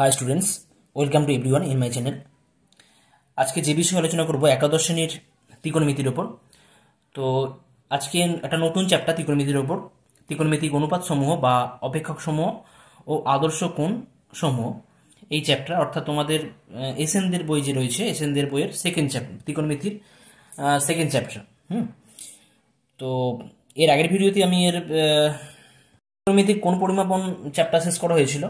high students welcome to everyone in my channel আজকে যে বিষয়ে আলোচনা করব একাদশ শ্রেণীর ত্রিকোণমিতির ওপর তো আজকে একটা নতুন চ্যাপ্টার ত্রিকোণমিতির ওপর ত্রিকোণমিতিক অনুপাত সমূহ বা অপেক্ষক সমূহ ও আদর্শ কোণ সমূহ এই চ্যাপ্টার অর্থাৎ তোমাদের এসএনদের বই যে রয়েছে এসএনদের বইয়ের সেকেন্ড চ্যাপ্টার ত্রিকোণমিতির সেকেন্ড চ্যাপ্টার হুম তো এর আগের ভিডিওতে আমি এর ত্রিকোণমিতিক কোন পরিমাপন চ্যাপ্টার শেষ করা হয়েছিল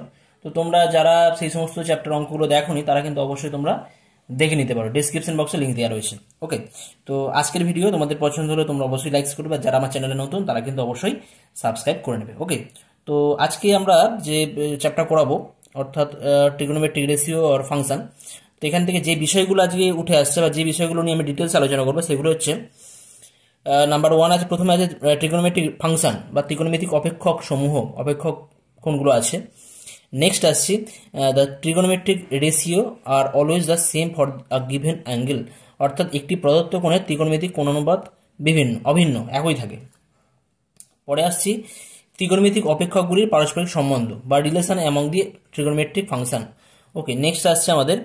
তো তোমরা যারা সেই সমস্ত চ্যাপ্টার অঙ্কগুলো দেখোনি তারা কিন্তু অবশ্যই তোমরা দেখে নিতে পারো ডিসক্রিপশন বক্সে লিঙ্ক দেওয়া রয়েছে ওকে তো আজকের ভিডিও তোমাদের পছন্দ হলে তোমরা অবশ্যই লাইক করবে যারা আমার চ্যানেলে নতুন তারা কিন্তু অবশ্যই সাবস্ক্রাইব করে নেবে ওকে তো আজকে আমরা যে চ্যাপ্টার করাবো অর্থাৎ ট্রিগনোমেট্রিক রেশিও আর ফাংশন তো এখান থেকে যে বিষয়গুলো আজকে উঠে আসছে বা যে বিষয়গুলো নিয়ে আমি ডিটেলস আলোচনা করবো সেগুলো হচ্ছে নাম্বার ওয়ান আছে প্রথমে আছে ট্রিগনোমেট্রিক ফাংশন বা ত্রিকোণমিতিক অপেক্ষক সমূহ অপেক্ষক কোনগুলো আছে নেক্সট আসছি the trigonometric ratio are always the same for a given angle অর্থাৎ একটি প্রদত্ত কোণের ত্রিকোণমিতিক কোণানুপাত বিভিন্ন অভিন্ন একই থাকে পরে আসছি ত্রিকোণমিতিক অপেক্ষাগুলির পারস্পরিক সম্বন্ধ বা relation among the trigonometric function okay next আসছে আমাদের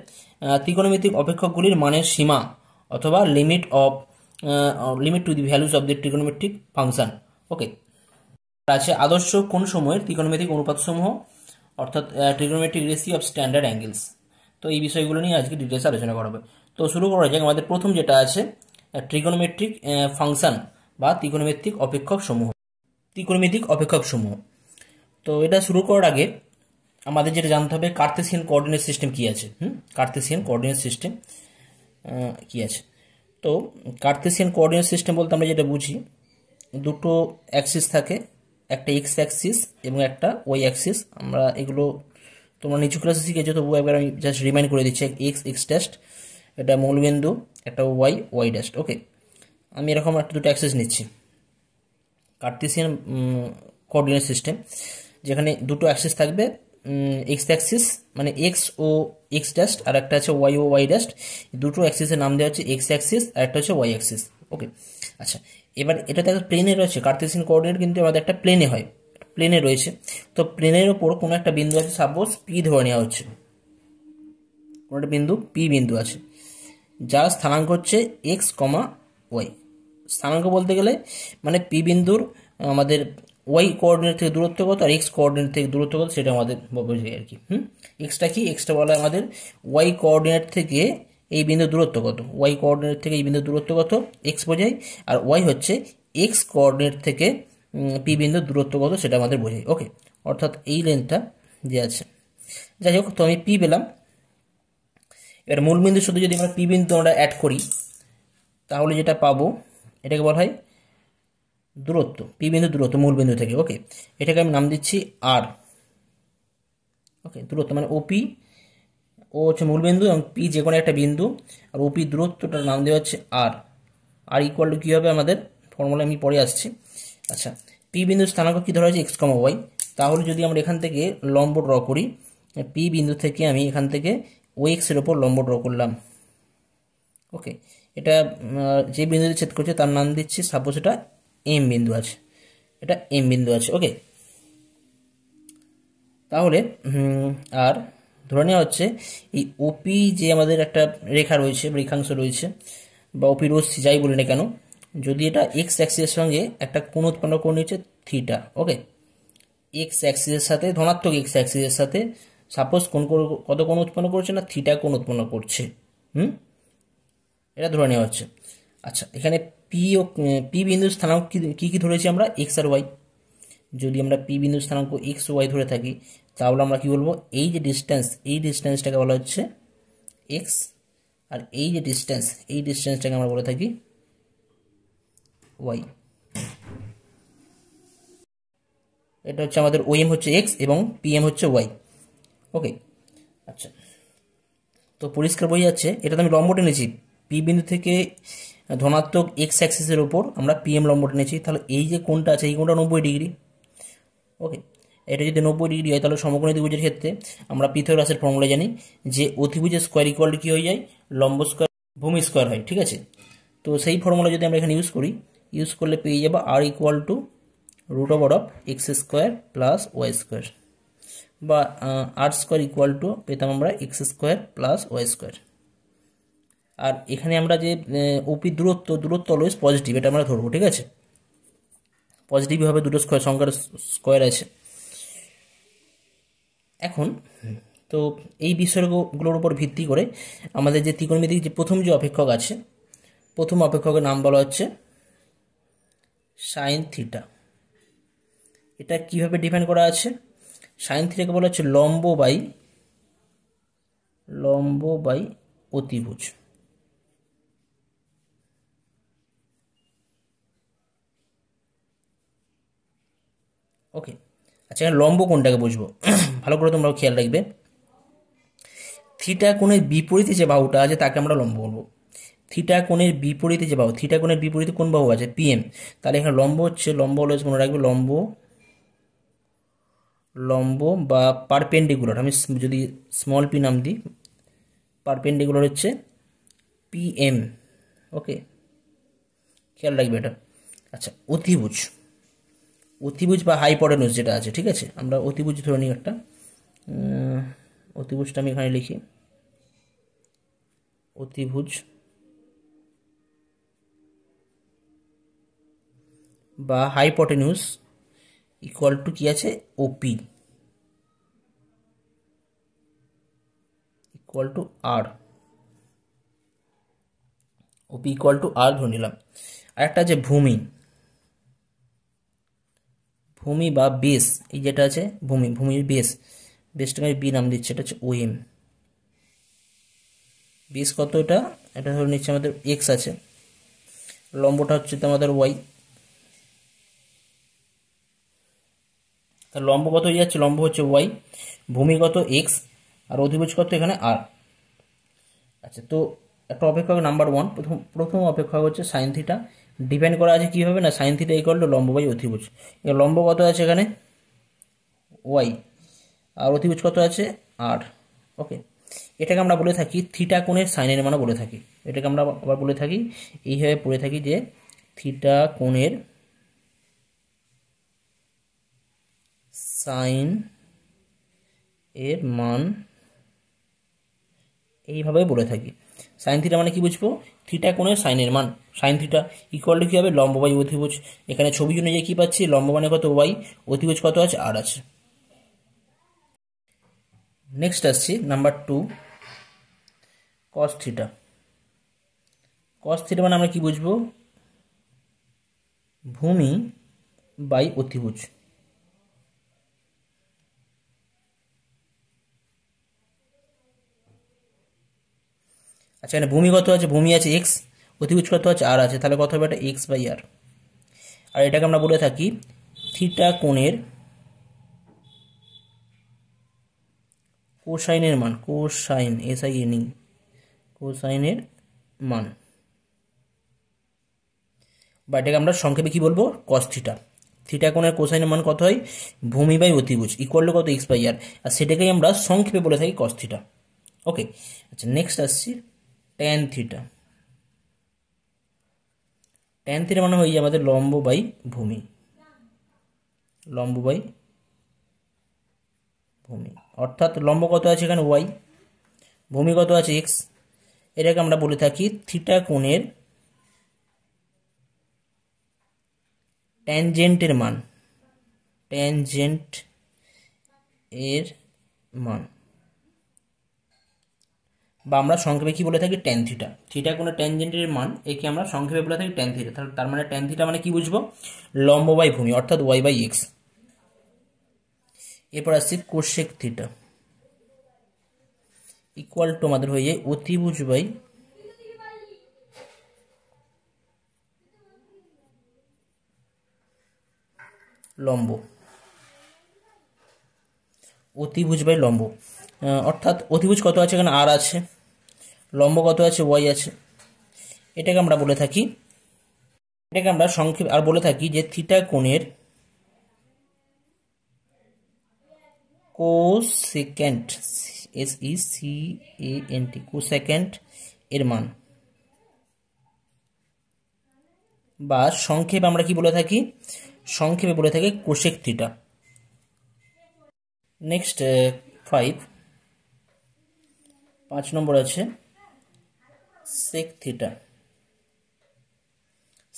ত্রিকোণমিতিক অপেক্ষাগুলির মানের সীমা অথবা limit of limit to the values of the trigonometric function okay আছে আদর্শ কোন সময়ের ত্রিকোণমিতিক অনুপাতসমূহ অর্থাৎ trigonometric ratios of standard angles তো এই বিষয়গুলো নিয়ে আজকে ডিটেলস আলোচনা করা হবে তো শুরু করা যাক আমাদের প্রথম যেটা আছে ট্রিগোনোমেট্রিক ফাংশন বা ত্রিকোণমেট্রিক অপেক্ষক সমূহ ত্রিকোণমেট্রিক অপেক্ষক সমূহ তো এটা শুরু করার আগে আমাদের যেটা জানতে হবে কার্তেসিয়ান কোঅর্ডিনেট সিস্টেম কী আছে হুম কার্তেসিয়ান কোঅর্ডিনেট সিস্টেম কী আছে তো কার্তেসিয়ান কোঅর্ডিনেট সিস্টেম বলতে আমরা যেটা বুঝি দুটো অ্যাক্সিস থাকে একটা এক্স অ্যাক্সিস এবং একটা ওয়াই অ্যাক্সিস আমরা এগুলো তোমরা নিচু ক্লাসে শিখেছো তবু একবার আমি জাস্ট রিমাইন্ড করে দিচ্ছি এক্স এক্স ড্যাস্ট এটা মূলবিন্দু একটা ওয়াই ওয়াই ড্যাশ ওকে আমি এরকম একটা দুটো অ্যাক্সেস নিচ্ছি কার্তিসিয়ান কোঅর্ডিনেট সিস্টেম যেখানে দুটো অ্যাক্সেস থাকবে এক্স অ্যাক্সিস মানে এক্স ও এক্স ড্যাশ আর একটা আছে ওয়াই ও ওয়াই ড্যাশ দুটো অ্যাক্সিসের নাম দেওয়া হচ্ছে এক্স অ্যাক্সিস আর একটা হচ্ছে ওয়াই অ্যাক্সিস ওকে আচ্ছা এবার এটা একটা প্লেনে রয়েছে কার্তেসিয়ান কোঅর্ডিনেট কিন্তু আমাদের একটা প্লেনে হয় প্লেনে রয়েছে তো প্লেনের ওপর কোনো একটা বিন্দু আছে সাপোজ পি ধরে নেওয়া হচ্ছে কোনো একটা বিন্দু পি বিন্দু আছে যার স্থানাঙ্ক হচ্ছে এক্স কমা ওয়াই স্থানাঙ্ক বলতে গেলে মানে পি বিন্দুর আমাদের ওয়াই কোঅর্ডিনেট থেকে দূরত্ব কত আর এক্স কোঅর্ডিনেট থেকে দূরত্ব কত সেটা আমাদের বোঝাই আর কি হুম এক্সটা কি এক্সটা বলা আমাদের ওয়াই কোঅর্ডিনেট থেকে এই বিন্দু দূরত্ব কত ওয়াই কোঅর্ডিনেট থেকে এই বিন্দু দূরত্ব কত এক্স বোঝাই আর ওয়াই হচ্ছে এক্স কোঅর্ডিনেট থেকে পি বিন্দু দূরত্ব কত সেটা আমাদের বোঝাই ওকে অর্থাৎ এই লেনটা যে আছে যাই হোক তো আমি পি পেলাম এবার মূল বিন্দুর শুধু যদি আমরা পি বিন্দু আমরা অ্যাড করি তাহলে যেটা পাবো এটাকে বলা হয় দূরত্ব পি বিন্দু দূরত্ব মূল বিন্দু থেকে ওকে এটাকে আমি নাম দিচ্ছি আর ওকে দূরত্ব মানে ওপি ও হচ্ছে মূলবিন্দু এবং পি যে কোনো একটা বিন্দু আর ওপি দূরত্বটার নাম দেওয়া হচ্ছে আর আর ইকুয়াল টু কী হবে আমাদের ফর্মুলা আমি পরে আসছি আচ্ছা পি বিন্দু স্থানাঙ্ক কী ধরা হয়েছে এক্স কম ওয়াই তাহলে যদি আমরা এখান থেকে লম্ব ড্র করি পি বিন্দু থেকে আমি এখান থেকে ও এক্সের ওপর লম্ব ড্র করলাম ওকে এটা যে বিন্দুতে ছেদ করছে তার নাম দিচ্ছি সাপোজ এটা এম বিন্দু আছে এটা এম বিন্দু আছে ওকে তাহলে আর ধরে নেওয়া হচ্ছে এই ওপি যে আমাদের একটা রেখা রয়েছে রেখাংশ রয়েছে বা ওপি রশ্মি যাই বলি না কেন যদি এটা এক্স অ্যাক্সিসের সঙ্গে একটা কোন উৎপন্ন করে হচ্ছে থিটা ওকে এক্স অ্যাক্সিসের সাথে ধনাত্মক এক্স অ্যাক্সিসের সাথে সাপোজ কোন কত কোন উৎপন্ন করছে না থিটা কোন উৎপন্ন করছে হুম এটা ধরে নেওয়া হচ্ছে আচ্ছা এখানে পি ও পি বিন্দু স্থানাঙ্ক কী কী ধরেছি আমরা এক্স আর ওয়াই যদি আমরা পি বিন্দু স্থানাঙ্ক এক্স ওয়াই ধরে থাকি তাহলে আমরা কি বলবো এই যে ডিস্টেন্স এই ডিস্টেন্সটাকে বলা হচ্ছে এক্স আর এই যে ডিস্টেন্স এই ডিস্টেন্সটাকে আমরা বলে থাকি ওয়াই এটা হচ্ছে আমাদের ওএম হচ্ছে এক্স এবং পিএম হচ্ছে ওয়াই ওকে আচ্ছা তো পরিষ্কার বই যাচ্ছে এটা তো আমি লম্বটা নিয়েছি পি বিন্দু থেকে ধনাত্মক এক্স অ্যাক্সিসের ওপর আমরা পিএম লম্বটা নিয়েছি তাহলে এই যে কোনটা আছে এই কোনটা নব্বই ডিগ্রি ওকে এটা যদি নব্বই ডিগ্রি হয় তাহলে সমগ্র ত্রিভুজের ক্ষেত্রে আমরা পিথাগোরাসের ফর্মুলা জানি যে অতিভুজের স্কোয়ার ইকুয়াল কী হয়ে যায় লম্ব স্কোয়ার ভূমি স্কোয়ার হয় ঠিক আছে তো সেই ফর্মুলা যদি আমরা এখানে ইউজ করি ইউজ করলে পেয়ে যাবো R equal to root over of X square plus Y square বা আর স্কোয়ার ইকুয়াল টু পেতাম আমরা X square plus Y square আর এখানে আমরা যে ওপি দূরত্ব দূরত্ব অলওয়েজ পজিটিভ এটা আমরা ধরবো ঠিক আছে পজিটিভ পজিটিভভাবে দুটো স্কোয়ার সংখ্যার স্কোয়ার আছে এখন তো এই বিসর্গগুলোর উপর ভিত্তি করে আমাদের যে ত্রিকোণমিতিক যে প্রথম যে অপেক্ষক আছে প্রথম অপেক্ষকের নাম বলা হচ্ছে সাইন থিটা এটা কিভাবে ডিপেন্ড করা আছে সাইন থিটাকে বলা হচ্ছে লম্ব বাই লম্ব বাই অতিভুজ ওকে আচ্ছা এখানে লম্ব কোনটাকে বুঝবো ভালো করে তোমরাও খেয়াল রাখবে থিটা কোণের বিপরীতে যে বাহুটা আছে তাকে আমরা লম্ব বলবো থিটা কোণের বিপরীতে যে বাহু থিটা কোণের বিপরীতে কোন বাহু আছে পিএম তাহলে এখানে লম্ব হচ্ছে লম্ব হলে মনে রাখবে লম্ব লম্ব বা পারপেন্ডিকুলার আমি যদি স্মল পি নাম দিই পারপেন্ডিকুলার হচ্ছে পিএম ওকে খেয়াল রাখবে এটা আচ্ছা অতিভুজ অতিভুজ বা হাইপটেনুস যেটা আছে ঠিক আছে আমরা অতিভুজ ধরে নিই একটা অতিভুজটা আমি এখানে লিখি অতিভুজ বা হাইপটেনুস ইকুয়াল টু কী আছে OP equal to R OP equal to R ধরে নিলাম আর একটা আছে ভূমি ভূমি বা বেস এই যেটা আছে ভূমি ভূমির বেস বেসটাকে আমি বি নাম দিচ্ছি এটা হচ্ছে ওএম বেস কত এটা এটা ধরে নিচ্ছে আমাদের এক্স আছে লম্বটা হচ্ছে তো আমাদের ওয়াই তার লম্ব কত হয়ে যাচ্ছে লম্ব হচ্ছে ওয়াই ভূমিগত এক্স আর অধিভুজ কত এখানে আর আচ্ছা তো একটা অপেক্ষক নাম্বার ওয়ান প্রথম প্রথম অপেক্ষক হচ্ছে সাইন থিটা ডিপেন্ড করা আছে কীভাবে না সাইন থিটা ইকুয়াল টু লম্ব বাই অধিভুজ লম্ব কত আছে এখানে ওয়াই আর অথিভুজ কত আছে আর ওকে এটাকে আমরা বলে থাকি থিটা কোণের সাইনের মানও বলে থাকি এটাকে আমরা আবার বলে থাকি এইভাবে বলে থাকি যে থিটা কোণের সাইন এর মান এইভাবে বলে থাকি সাইন থিটা মানে কি বুঝবো থিটা কোণের সাইনের মান সাইন থিটা ইকুয়াল টু কী হবে লম্ব বাই অতিভুজ এখানে ছবি অনুযায়ী কী পাচ্ছি লম্ব মানে কত ওয়াই অতিভুজ কত আছে আর আছে নেক্সট আসছি number two cos theta cos theta মানে আমরা কি বুঝবো ভূমি বাই অতিভুজ আচ্ছা এখানে ভূমি কত আছে ভূমি আছে এক্স অতিভুজ কত হচ্ছে আর আছে তাহলে কত হবে এটা এক্স বাই আর আর এটাকে আমরা বলে থাকি থিটা কোণের কোসাইনের মান cosine S I N E কোসাইনের মান বা এটাকে আমরা সংক্ষেপে কী বলবো কস থিটা থিটা কোণের কোসাইনের মান কত হয় ভূমি বাই অতিভুজ ইকুয়াল কত এক্স বাই আর আর সেটাকেই আমরা সংক্ষেপে বলে থাকি কস ওকে আচ্ছা নেক্সট আসছি ট্যান থিটা ট্যান থিটা মানে হয়ে যায় আমাদের লম্ব বাই ভূমি লম্ব বাই ভূমি অর্থাৎ লম্ব কত আছে এখানে ওয়াই ভূমি কত আছে এক্স এটাকে আমরা বলে থাকি থিটা কোণের ট্যানজেন্টের মান ট্যানজেন্ট এর মান বা আমরা সংক্ষেপে কী বলে থাকি টেন থিটা থিটা কোনো ট্যানজেন্টের মান একে আমরা সংক্ষেপে বলে থাকি টেন থিটা তাহলে তার মানে টেন থিটা মানে কি বুঝবো লম্ব বাই ভূমি অর্থাৎ ওয়াই বাই এক্স এরপর আসছি কোশেক থিটা ইকুয়াল টু আমাদের হয়ে যায় অতিভুজ বাই লম্ব অতিভুজ বাই লম্ব অর্থাৎ অধিভুজ কত আছে এখানে আর আছে লম্ব কত আছে ওয়াই আছে এটাকে আমরা বলে থাকি এটাকে আমরা সংক্ষেপ আর বলে থাকি যে থিটা কোণের cosecant S E C A N T secant এর মান বা সংক্ষেপে আমরা কি বলে থাকি সংক্ষেপে বলে থাকি কোশেক থিটা নেক্সট ফাইভ পাঁচ নম্বর আছে সেক থিটা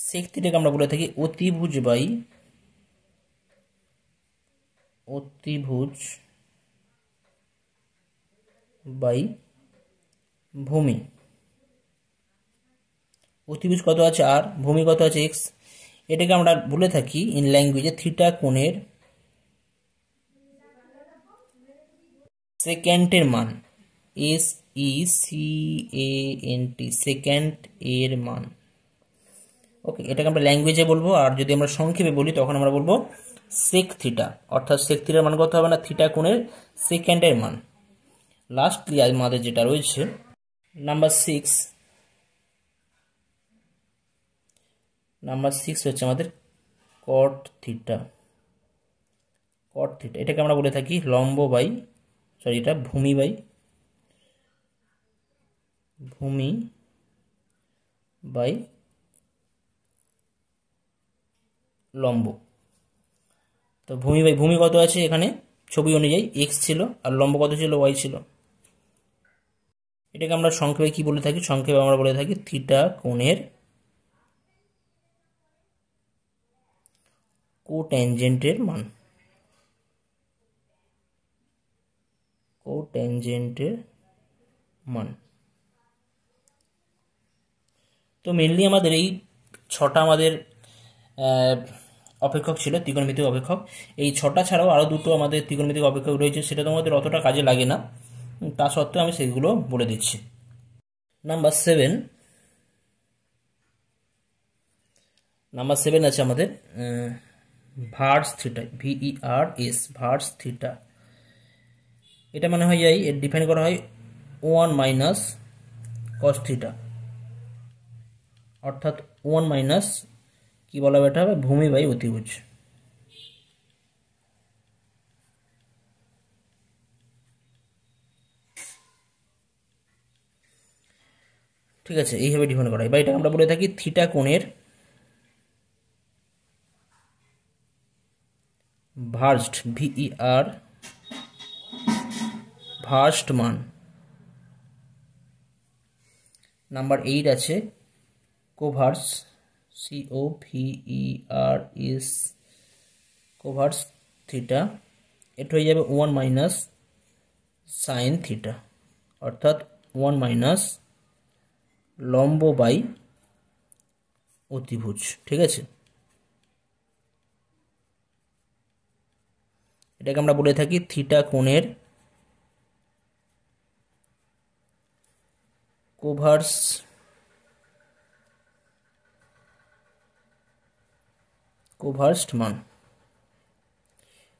সেক থিটাকে আমরা বলে থাকি অতিভুজ বাই অতিভুজ বাই ভূমি অতিভুজ কত আছে আর ভূমি কত আছে এক্স এটাকে আমরা বলে থাকি ইন ল্যাঙ্গুয়েজে থিটা কোণের সেকেন্ডের মান S E C A N T secant এর মান ওকে এটাকে আমরা ল্যাঙ্গুয়েজে বলবো আর যদি আমরা সংক্ষেপে বলি তখন আমরা বলবো সেক থিটা অর্থাৎ সেক থিটার মান কত হবে না থিটা কোণের সেকেন্ডের মান লাস্টলি আমাদের যেটা রয়েছে নাম্বার সিক্স নাম্বার সিক্স হচ্ছে আমাদের কট থিটা কট থিটা এটাকে আমরা বলে থাকি লম্ব বাই সরি এটা ভূমি বাই ভূমি বাই লম্ব তো ভূমি বাই ভূমি কত আছে এখানে ছবি অনুযায়ী এক্স ছিল আর লম্ব কত ছিল ওয়াই ছিল এটাকে আমরা সংক্ষেপে কি বলে থাকি সংক্ষেপে আমরা বলে থাকি থিটা কোণের কোট্যানজেন্টের মান কোট্যানজেন্টের মান তো মেনলি আমাদের এই ছটা আমাদের অপেক্ষক ছিল ত্রিকোণমিতিক অপেক্ষক এই ছটা ছাড়াও আরও দুটো আমাদের ত্রিকোণমিতিক অপেক্ষক রয়েছে সেটা তোমাদের অতটা কাজে লাগে না তা সত্ত্বেও আমি সেগুলো বলে দিচ্ছি নাম্বার সেভেন নাম্বার সেভেন আছে আমাদের vers theta V E R S থিটা এটা মানে হয়ে যায় এর ডিফাইন করা হয় ওয়ান মাইনাস কস থিটা অর্থাৎ ওয়ান মাইনাস কী বলা হবে এটা হবে ভূমি বাই অতিভুজ ঠিক আছে এইভাবে ডিফেন্ড করা হয় বা এটা আমরা বলে থাকি থিটা কোণের ভার্স্ট ভিইআর e ভার্স্ট মান নাম্বার এইট আছে কোভার্স সিও আর ইস কোভার্স থিটা এটা হয়ে যাবে ওয়ান মাইনাস সাইন থিটা অর্থাৎ ওয়ান মাইনাস লম্ব বাই অতিভুজ ঠিক আছে এটাকে আমরা বলে থাকি থিটা কোণের কোভার্স কুভার্স্ট মান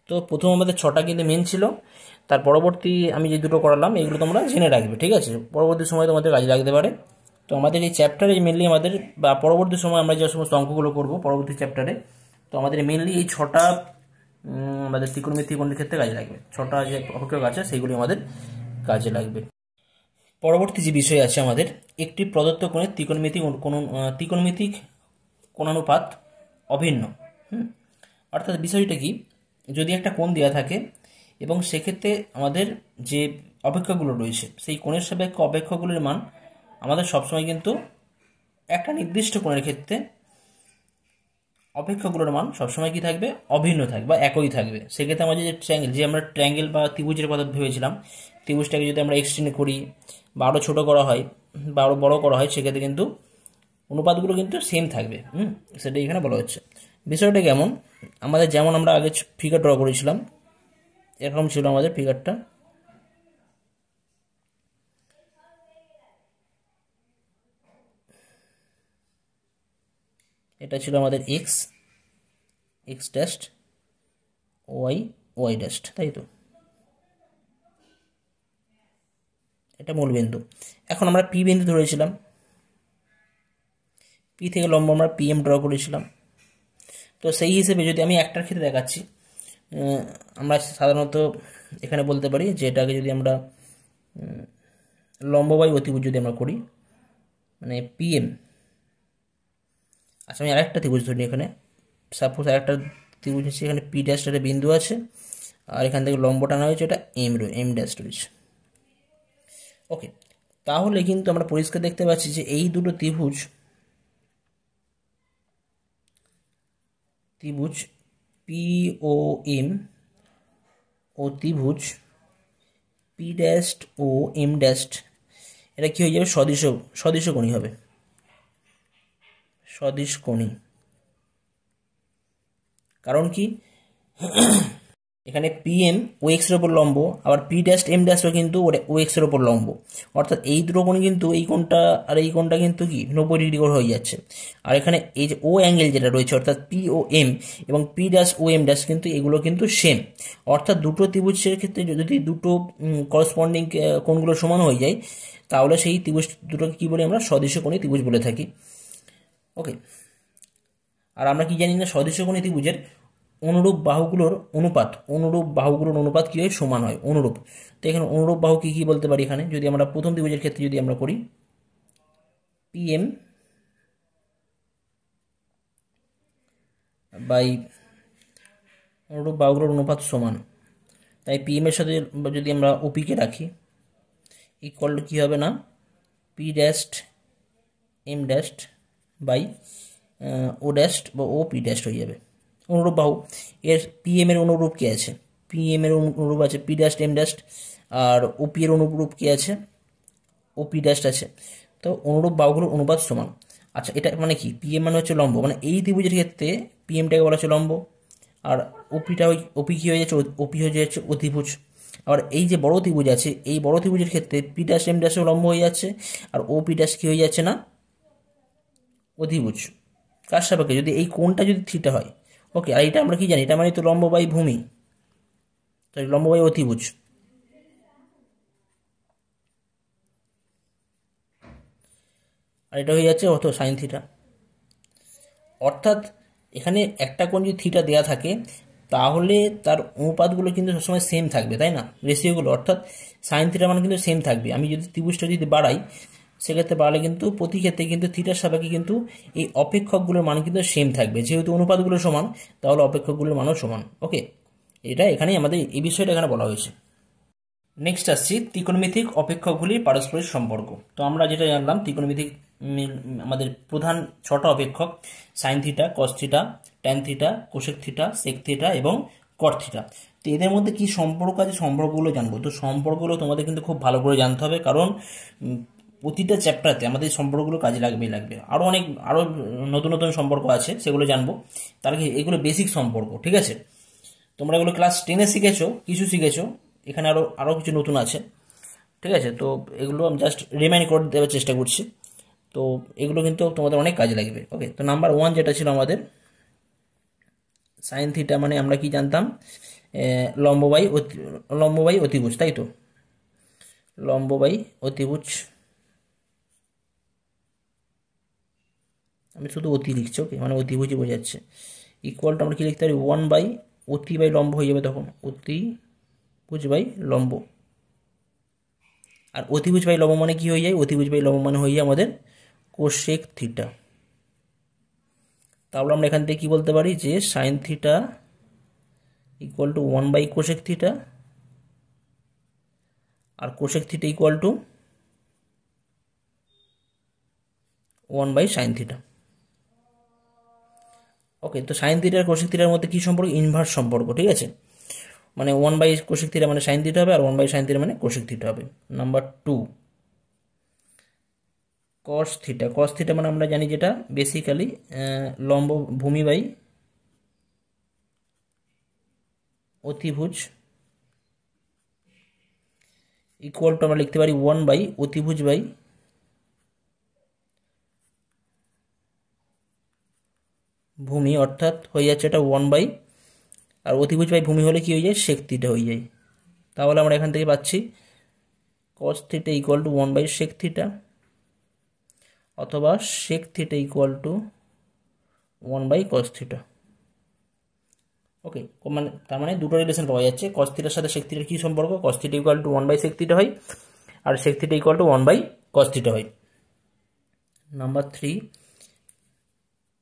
তো প্রথম আমাদের ছটা কিন্তু মেন ছিল তার পরবর্তী আমি যে দুটো করালাম এগুলো তোমরা জেনে রাখবে ঠিক আছে পরবর্তী সময় তোমাদের কাজে লাগতে পারে তো আমাদের এই চ্যাপ্টারে মেনলি আমাদের বা পরবর্তী সময় আমরা যে সমস্ত অঙ্কগুলো করব পরবর্তী চ্যাপ্টারে তো আমাদের মেনলি এই ছটা আমাদের ত্রিকোণমিতি কোণের ক্ষেত্রে কাজে লাগবে ছটা যে অপেক্ষক আছে সেইগুলি আমাদের কাজে লাগবে পরবর্তী যে বিষয় আছে আমাদের একটি প্রদত্ত কোণের ত্রিকোণমিতিক কোন ত্রিকোণমিতিক কোণানুপাত অভিন্ন হুম অর্থাৎ বিষয়টা কি যদি একটা কোণ দেওয়া থাকে এবং সেক্ষেত্রে আমাদের যে অপেক্ষাগুলো রয়েছে সেই কোণের সাপেক্ষ অপেক্ষাগুলোর মান আমাদের সবসময় কিন্তু একটা নির্দিষ্ট কোণের ক্ষেত্রে অপেক্ষাগুলোর মান সবসময় কি থাকবে অভিন্ন থাকবে বা একই থাকবে সেক্ষেত্রে আমাদের যে ট্র্যাঙ্গেল যে আমরা ট্র্যাঙ্গেল বা ত্রিভুজের কথা ভেবেছিলাম ত্রিভুজটাকে যদি আমরা এক্সটেন্ড করি বা আরও ছোটো করা হয় বা আরও বড়ো করা হয় সেক্ষেত্রে কিন্তু অনুপাতগুলো কিন্তু সেম থাকবে হুম সেটা এখানে বলা হচ্ছে বিষয়টা কেমন আমাদের যেমন আমরা আগে ফিগার ড্র করেছিলাম এরকম ছিল আমাদের ফিগারটা এটা ছিল আমাদের X X dash Y Y dash তাই তো এটা মূল বিন্দু এখন আমরা পি বিন্দু ধরেছিলাম পি থেকে লম্ব আমরা পিএম ড্র করেছিলাম তো সেই হিসেবে যদি আমি একটার ক্ষেত্রে দেখাচ্ছি আমরা সাধারণত এখানে বলতে পারি যে এটাকে যদি আমরা লম্ববায়ু অতিভুজ যদি আমরা করি মানে পিএম আচ্ছা আমি আরেকটা ত্রিভুজ ধরি এখানে সাপোজ আরেকটা ত্রিভুজ হচ্ছে এখানে পি ড্যাশ একটা বিন্দু আছে আর এখান থেকে লম্ব টানা হয়েছে এটা এম রয়ে এম ড্যাশ রয়েছে ওকে তাহলে কিন্তু আমরা পরিষ্কার দেখতে পাচ্ছি যে এই দুটো ত্রিভুজ ত্রিভুজ পিওএম ও ত্রিভুজ পি ড্যাস্ট ও এম ড্যাস্ট এটা কী হয়ে যাবে সদৃশ সদৃশ কোণী হবে সদৃশ কোণী কারণ কি এখানে এম ও এক্সের ওপর লম্ব আবার পি ড্যাশ এম ড্যাশও কিন্তু ও এক্সের ওপর লম্ব অর্থাৎ এই দুটো কোণ কিন্তু এই কোণটা আর এই কোণটা কিন্তু কি নব্বই ডিগ্রি করে হয়ে যাচ্ছে আর এখানে এই যে ও অ্যাঙ্গেল যেটা রয়েছে অর্থাৎ পি ও এম এবং P dash O M dash কিন্তু এগুলো কিন্তু সেম অর্থাৎ দুটো ত্রিভুজের ক্ষেত্রে যদি দুটো করসপন্ডিং কোণগুলো সমান হয়ে যায় তাহলে সেই ত্রিভুজ দুটোকে কী বলি আমরা সদৃশ্য কোণী ত্রিভুজ বলে থাকি ওকে আর আমরা কি জানি না সদৃশ্য কোণী ত্রিভুজের অনুরূপ বাহুগুলোর অনুপাত অনুরূপ বাহুগুলোর অনুপাত কী হয় সমান হয় অনুরূপ তো এখানে অনুরূপ বাহু কী কী বলতে পারি এখানে যদি আমরা প্রথম ত্রিভুজের ক্ষেত্রে যদি আমরা করি পিএম বাই অনুরূপ বাহুগুলোর অনুপাত সমান তাই পিএমের সাথে যদি আমরা ওপিকে রাখি ইকুয়াল টু কী হবে না P dash M dash by O dash বা ও পি ড্যাস্ট হয়ে যাবে অনুরূপ বাহু এর পিএম এর অনুরূপ কী আছে পিএম এর অনুরূপ আছে পি ডাস্ট এম ডাস্ট আর ওপি এর অনুরূপ কী আছে ওপি ডাস্ট আছে তো অনুরূপ বাহুগুলোর অনুপাত সমান আচ্ছা এটা মানে কি পিএম মানে হচ্ছে লম্ব মানে এই ত্রিভুজের ক্ষেত্রে পিএমটাকে বলা হচ্ছে লম্ব আর ওপিটা ওপি কী হয়ে যাচ্ছে ওপি হয়ে যাচ্ছে অতিভুজ আবার এই যে বড় ত্রিভুজ আছে এই বড় ত্রিভুজের ক্ষেত্রে পি ডাস এম ডাসও লম্ব হয়ে যাচ্ছে আর ও পি ডাস কী হয়ে যাচ্ছে না অধিভুজ কার সাপেক্ষে যদি এই কোণটা যদি থিটা হয় ওকে আর এটা আমরা কি জানি এটা মানে তো লম্ববায়ী ভূমি সরি লম্ববায়ী অতিভুজ আর এটা হয়ে যাচ্ছে অত সাইন থিটা অর্থাৎ এখানে একটা কোণ যদি থিটা দেওয়া থাকে তাহলে তার অনুপাতগুলো কিন্তু সবসময় সেম থাকবে তাই না রেসিওগুলো অর্থাৎ সাইন থিটা মান কিন্তু সেম থাকবে আমি যদি ত্রিভুজটা যদি বাড়াই সেক্ষেত্রে বাড়লে কিন্তু প্রতি ক্ষেত্রে কিন্তু থিটার সাপেক্ষে কিন্তু এই অপেক্ষকগুলোর মান কিন্তু সেম থাকবে যেহেতু অনুপাতগুলো সমান তাহলে অপেক্ষকগুলোর মানও সমান ওকে এটা এখানেই আমাদের এই বিষয়টা এখানে বলা হয়েছে নেক্সট আসছি ত্রিকোণমিতিক অপেক্ষকগুলির পারস্পরিক সম্পর্ক তো আমরা যেটা জানলাম ত্রিকোণমিতিক আমাদের প্রধান ছটা অপেক্ষক sine theta cos theta tan theta cosec theta sec theta এবং কট থিটা তো এদের মধ্যে কী সম্পর্ক আছে সম্পর্কগুলো জানবো তো সম্পর্কগুলো তোমাদের কিন্তু খুব ভালো করে জানতে হবে কারণ প্রতিটা চ্যাপ্টারতে আমাদের সম্পর্কগুলো কাজে লাগবেই লাগবে আরও অনেক আরও নতুন নতুন সম্পর্ক আছে সেগুলো জানবো তার এগুলো বেসিক সম্পর্ক ঠিক আছে তোমরা এগুলো ক্লাস টেনে শিখেছো কিছু শিখেছো এখানে আরও আরও কিছু নতুন আছে ঠিক আছে তো এগুলো আমি জাস্ট রিমাইন্ড করে দেওয়ার চেষ্টা করছি তো এগুলো কিন্তু তোমাদের অনেক কাজে লাগবে ওকে তো নাম্বার ওয়ান যেটা ছিল আমাদের সাইন থিটা মানে আমরা কি জানতাম লম্ববাই অতি লম্ববাই অতিভুজ তাই তো লম্ববাই অতিভুজ আমি শুধু অতি লিখছি ওকে মানে অতিভুজি বোঝাচ্ছে ইকুয়াল আমরা কী লিখতে পারি ওয়ান বাই অতি বাই লম্ব হয়ে যাবে তখন অতি ভুজ বাই লম্ব আর অতিভুজ বাই লম্ব মানে কী হয়ে যায় অতিভুজ বাই লম্ব মানে হয়ে যায় আমাদের কোশেক থিটা তাহলে আমরা এখান থেকে কী বলতে পারি যে sine theta equal to one by cosec theta আর cosec theta equal to one by sine theta okay তো সাইন থিটা আর থিটার মধ্যে কী সম্পর্ক ইনভার্স সম্পর্ক ঠিক আছে মানে ওয়ান বাই কোশিক থিটা মানে সাইন থিটা হবে আর ওয়ান বাই সাইন থিটা মানে কোশিক থিটা হবে number two cos theta cos theta মানে আমরা জানি যেটা বেসিক্যালি লম্ব ভূমি বাই অতিভুজ ইকুয়াল টু আমরা লিখতে পারি ওয়ান বাই অতিভুজ বাই ভূমি অর্থাৎ হয়ে যাচ্ছে এটা ওয়ান বাই আর অতিভুজ বাই ভূমি হলে কী হয়ে যায় শেখ থিটা হয়ে যায় তাহলে আমরা এখান থেকে পাচ্ছি cos theta equal to one by sec theta অথবা sec theta equal to one by cos theta okay মানে তার মানে দুটো রিলেশন পাওয়া যাচ্ছে কস থিটার সাথে শেখ থিটার কী সম্পর্ক cos theta equal to one by sec theta হয় আর sec theta equal to one by cos theta হয় নাম্বার থ্রি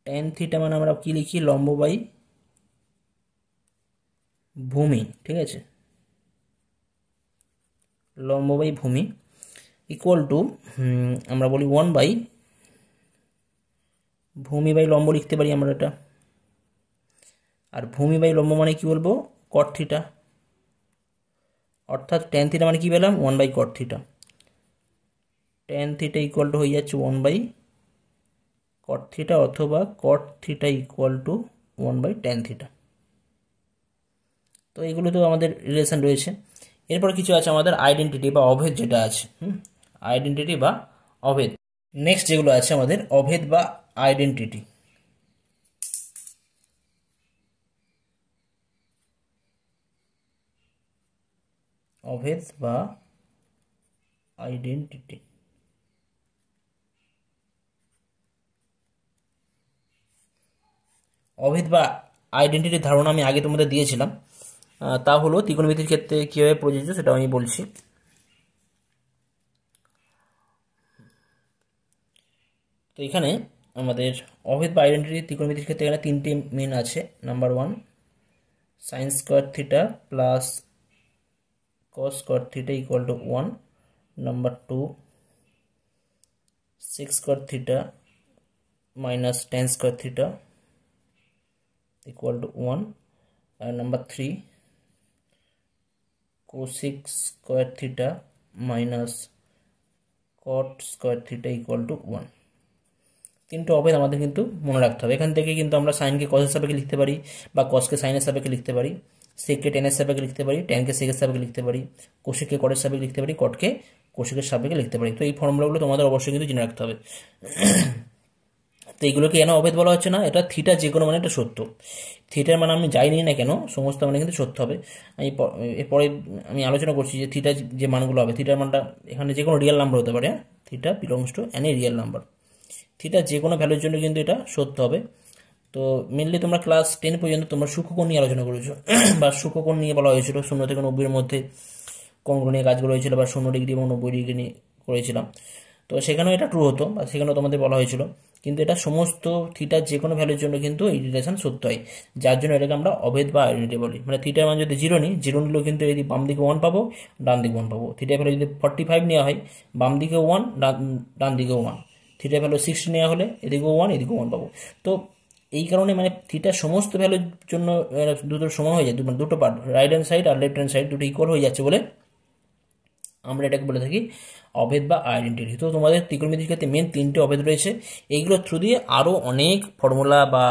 টেন থিটা মানে আমরা কী লিখি লম্ব বাই ভূমি ঠিক আছে লম্ব বাই ভূমি ইকুয়াল টু আমরা বলি ওয়ান বাই ভূমি বাই লম্ব লিখতে পারি আমরা এটা আর ভূমি বাই লম্ব মানে কি বলবো কর্থিটা অর্থাৎ টেন থিটা মানে কি পেলাম one by cot theta tan theta equal to হয়ে যাচ্ছে ওয়ান বাই কট থিটা অথবা cot theta equal to one by tan theta তো এগুলো তো আমাদের রিলেশন রয়েছে এরপর কিছু আছে আমাদের আইডেন্টিটি বা অভেদ যেটা আছে হুম আইডেন্টিটি বা অভেদ নেক্সট যেগুলো আছে আমাদের অভেদ বা আইডেন্টিটি অভেদ বা আইডেন্টিটি অভেদ বা আইডেন্টিটির ধারণা আমি আগে তোমাদের দিয়েছিলাম তা হলো ত্রিকোণমিতির ক্ষেত্রে কীভাবে প্রযোজ্য সেটাও আমি বলছি তো এখানে আমাদের অভেদ বা আইডেন্টিটি ত্রিকোণমিতির ক্ষেত্রে এখানে তিনটি মেন আছে number one sine square theta plus cos square theta equal to one number two sec square theta minus tan square theta equal to 1 and uh, number 3 cos square theta minus cot square theta equal to 1 কিন্তু অবশ্যই আমাদের কিন্তু মনে রাখতে হবে এখান থেকে কিন্তু আমরা সাইনকে কসের সাপেক্ষে লিখতে পারি বা কসকে সাইনের সাপেক্ষে লিখতে পারি সেকে টেনের সাপেক্ষে লিখতে পারি ট্যানকে সেকের সাপেক্ষে লিখতে পারি কোষেককে কটের সাপেক্ষে লিখতে পারি কটকে কোষেকের সাপেক্ষে লিখতে পারি তো এই ফর্মুলাগুলো তোমাদের অবশ্যই কিন্তু জেনে রাখতে হবে তো এগুলোকে কেন অভেদ বলা হচ্ছে না এটা থিটা যে কোনো মানে এটা সত্য থিটার মানে আমি যাই নিই না কেন সমস্ত মানে কিন্তু সত্য হবে আমি এরপরে আমি আলোচনা করছি যে থিটা যে মানগুলো হবে থিটার মানটা এখানে যে কোনো রিয়েল নাম্বার হতে পারে theta belongs to any real number theta যে কোনো ভ্যালুর জন্য কিন্তু এটা সত্য হবে তো মেনলি তোমরা ক্লাস টেন পর্যন্ত তোমরা সূক্ষ্মকোণ নিয়ে আলোচনা করেছো বা সুখকোণ নিয়ে বলা হয়েছিল শূন্য থেকে নব্বইয়ের মধ্যে কোণগুলো নিয়ে কাজগুলো হয়েছিল বা শূন্য ডিগ্রি এবং নব্বই ডিগ্রি নিয়ে করেছিলাম তো সেখানেও এটা ট্রু হতো বা সেখানেও তোমাদের বলা হয়েছিল কিন্তু এটা সমস্ত থিটার যে কোনো ভ্যালুর জন্য কিন্তু এই রিলেশান সত্য হয় যার জন্য এটাকে আমরা অভেদ বা আইডেন্টি বলি মানে থিটার মান যদি জিরো নিই জিরো নিলেও কিন্তু যদি বাম দিকে ওয়ান পাবো ডান দিকে ওয়ান পাবো থিটার ভ্যালু যদি ফর্টি ফাইভ নেওয়া হয় বাম দিকে ওয়ান ডান ডান দিকে ওয়ান থিটার ভ্যালু সিক্সটি নেওয়া হলে এদিকেও ওয়ান এদিকেও ওয়ান পাবো তো এই কারণে মানে থিটার সমস্ত ভ্যালুর জন্য দুটো সময় হয়ে যায় দুটো পার্ট রাইট হ্যান্ড সাইড আর লেফট হ্যান্ড সাইড দুটো ইকুয়াল হয়ে যাচ্ছে বলে আমরা এটাকে বলে থাকি অভেদ বা আইডেন্টিটি তো তোমাদের ত্রিকোণমিতির ক্ষেত্রে মেন তিনটে অভেদ রয়েছে এইগুলোর থ্রু দিয়ে আরও অনেক ফর্মুলা বা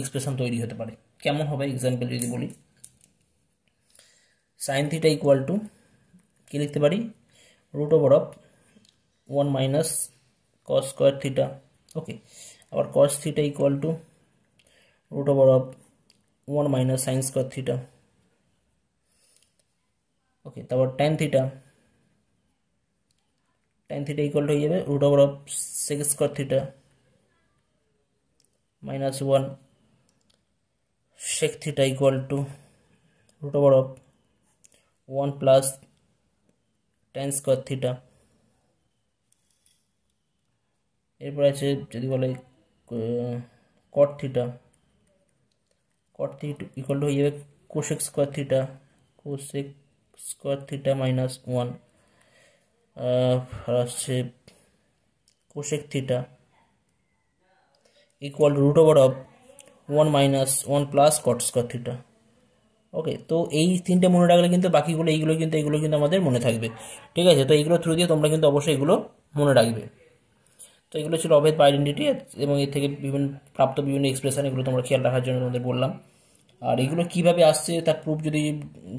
এক্সপ্রেশন তৈরি হতে পারে কেমন হবে এক্সাম্পল যদি বলি সাইন থিটা ইকুয়াল টু কী লিখতে পারি root over of one minus cos square theta okay আবার cos theta equal to root over of one minus sine square theta okay তারপর tan theta tan theta equal হয়ে যাবে root over of sec square theta minus one sec theta equal to root over of one plus tan square theta এরপর আছে যদি বলে cot theta cot theta equal to হয়ে যাবে cosec square theta cosec square theta minus one হচ্ছে cosec theta equal root over of one minus one plus cot square theta okay তো এই তিনটে মনে রাখলে কিন্তু বাকিগুলো এইগুলো কিন্তু এগুলো কিন্তু আমাদের মনে থাকবে ঠিক আছে তো এইগুলো থ্রু দিয়ে তোমরা কিন্তু অবশ্যই এগুলো মনে রাখবে তো এগুলো ছিল অভেদ আইডেন্টিটি এবং এর থেকে বিভিন্ন প্রাপ্ত বিভিন্ন এক্সপ্রেশন এগুলো তোমরা খেয়াল রাখার জন্য তোমাদের বললাম আর এগুলো কীভাবে আসছে তার প্রুফ যদি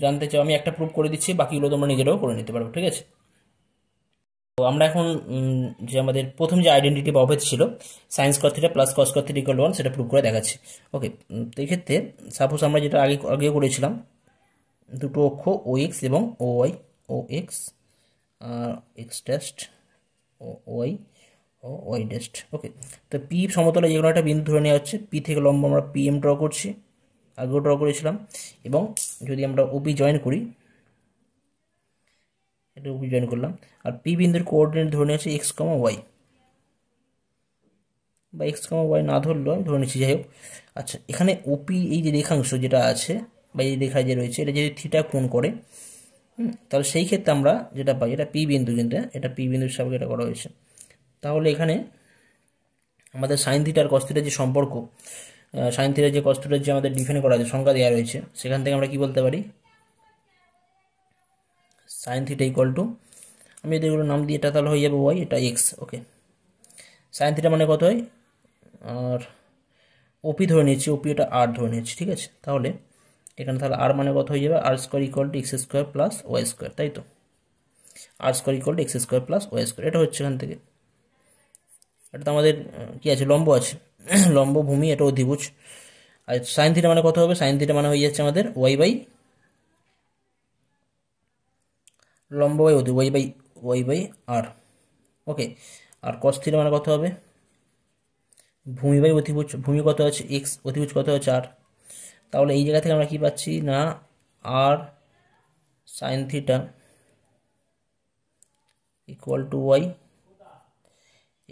জানতে চাও আমি একটা প্রুফ করে দিচ্ছি বাকিগুলো তোমরা নিজেরাও করে নিতে পারো ঠিক আছে তো আমরা এখন যে আমাদের প্রথম যে আইডেন্টিটি বা অভেদ ছিল সায়েন্স কর প্লাস কস কর থিটা ওয়ান সেটা প্রুভ করে দেখাচ্ছি ওকে তো এই ক্ষেত্রে সাপোজ আমরা যেটা আগে আগে করেছিলাম দুটো অক্ষ ও এক্স এবং ও ওয়াই ও এক্স আর X dash O Y O Y dash okay তো পি সমতলে যে কোনো একটা বিন্দু ধরে নেওয়া হচ্ছে পি থেকে লম্ব আমরা পি এম ড্র করছি আগেও ড্র করেছিলাম এবং যদি আমরা ওপি জয়েন করি এটা উপরে জয়েন করলাম আর পি বিন্দুর কোঅর্ডিনেট ধরে নিয়েছি এক্স কমা ওয়াই বা এক্স কমা ওয়াই না ধরলেও আমি ধরে নিচ্ছি যাই হোক আচ্ছা এখানে ওপি এই যে রেখাংশ যেটা আছে বা এই রেখা যে রয়েছে এটা যদি থিটা কোণ করে তাহলে সেই ক্ষেত্রে আমরা যেটা পাই এটা পি বিন্দু কিন্তু হ্যাঁ, এটা পি বিন্দুর সাপেক্ষে এটা করা হয়েছে তাহলে এখানে আমাদের সাইন থিটার কস্তিটার যে সম্পর্ক সাইন থিটার যে কস্তিটার যে আমাদের ডিফেন্ড করা আছে সংখ্যা দেওয়া রয়েছে সেখান থেকে আমরা কি বলতে পারি সাইন থিটা ইকুয়াল টু আমি যদি এগুলো নাম দিই এটা তাহলে হয়ে যাবে ওয়াই এটা এক্স ওকে সাইন থিটা মানে কত হয় আর ওপি ধরে নিয়েছি ওপি এটা আর ধরে নিয়েছি ঠিক আছে তাহলে এখানে তাহলে আর মানে কত হয়ে যাবে R square equal to X square plus Y square তাই তো R square equal to X square plus Y square এটা হচ্ছে এখান থেকে এটা তো আমাদের কী আছে লম্ব আছে লম্ব ভূমি এটা অধিভুজ আর সাইন থিটা মানে কত হবে সাইন থিটা মানে হয়ে যাচ্ছে আমাদের ওয়াই বাই লম্ব বাই অতি Y by Y by R okay আর কস থিটা মানে কত হবে ভূমি বাই অতিভুজ ভূমি কত আছে এক্স অতিভুজ কত হচ্ছে আর তাহলে এই জায়গা থেকে আমরা কি পাচ্ছি না R sine theta equal to Y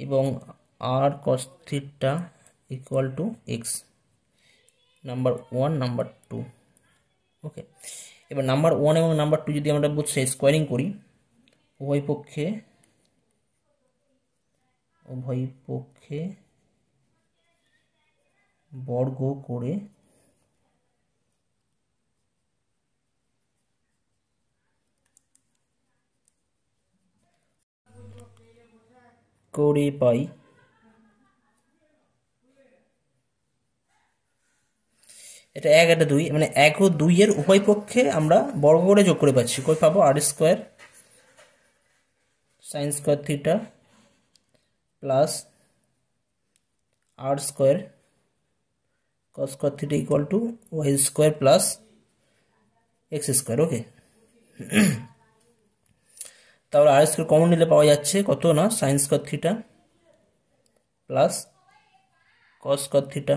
এবং R cos theta equal to X number one number two okay এবার নাম্বার ওয়ান এবং নাম্বার টু যদি আমরা বুঝছে স্কোয়ারিং করি উভয় পক্ষে উভয় পক্ষে বর্গ করে করে পাই এটা এক এটা দুই মানে এক ও দুইয়ের উভয় পক্ষে আমরা বর্গ করে যোগ করে পাচ্ছি কই পাবো R square sine square theta plus R square cos square theta equal to Y square plus X square okay তাহলে আর স্কোয়ার কমন নিলে পাওয়া যাচ্ছে কত না sine square theta plus cos square theta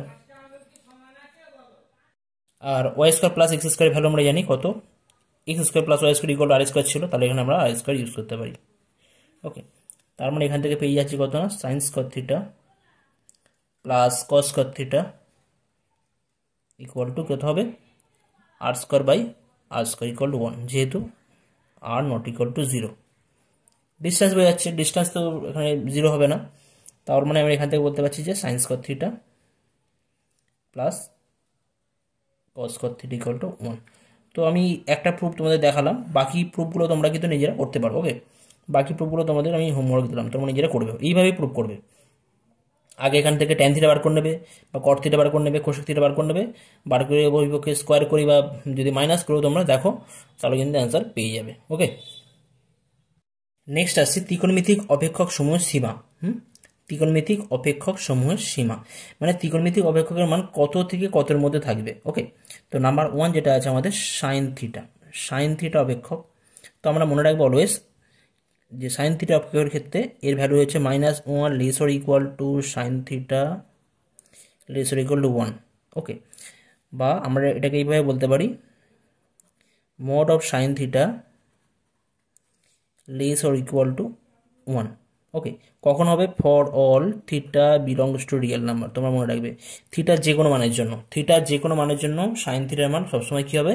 আর ওয়াই স্কোয়ার প্লাস এক্স স্কোয়ারের value আমরা জানি কত X square plus Y square equal R square ছিল তাহলে এখানে আমরা আর স্কোয়ার ইউজ করতে পারি ওকে তার মানে এখান থেকে পেয়ে যাচ্ছি কত না sine square theta plus cos square theta equal to কত হবে R square by R square equal to one যেহেতু R not equal to zero distance বেড়ে যাচ্ছে ডিস্টেন্স তো এখানে জিরো হবে না তার মানে আমরা এখান থেকে বলতে পারছি যে sine square theta plus cos কর থিটা ইকাল তো আমি একটা প্রুফ তোমাদের দেখালাম বাকি প্রুফগুলো তোমরা কিন্তু নিজেরা করতে পারো ওকে বাকি প্রুফগুলো তোমাদের আমি হোমওয়ার্ক দিলাম তোমরা নিজেরা করবে এইভাবেই প্রুফ করবে আগে এখান থেকে ট্যান থিটা বার করে নেবে বা কট থিটা বার করে নেবে খোসক থিটা বার করে নেবে বার করে বিপক্ষে স্কোয়ার করি বা যদি মাইনাস করো তোমরা দেখো তাহলে কিন্তু অ্যান্সার পেয়ে যাবে ওকে নেক্সট আসছে ত্রিকোণমিতিক অপেক্ষক সময় সীমা হুম ত্রিকোণমিতিক অপেক্ষক সমূহের সীমা মানে ত্রিকোণমিতিক অপেক্ষকের মান কত থেকে কতর মধ্যে থাকবে ওকে তো নাম্বার ওয়ান যেটা আছে আমাদের সাইন থিটা সাইন থিটা অপেক্ষক তো আমরা মনে রাখবো অলওয়েজ যে সাইন থিটা অপেক্ষকের ক্ষেত্রে এর ভ্যালু হচ্ছে minus one lesser equal to sine theta lesser equal to one okay বা আমরা এটাকে এইভাবে বলতে পারি mod of sine theta less or equal to one okay কখন হবে for all theta belongs to real number তোমরা মনে রাখবে থিটা যে কোনো মানের জন্য থিটা যে কোনো মানের জন্য সাইন থিটার মান সবসময় কী হবে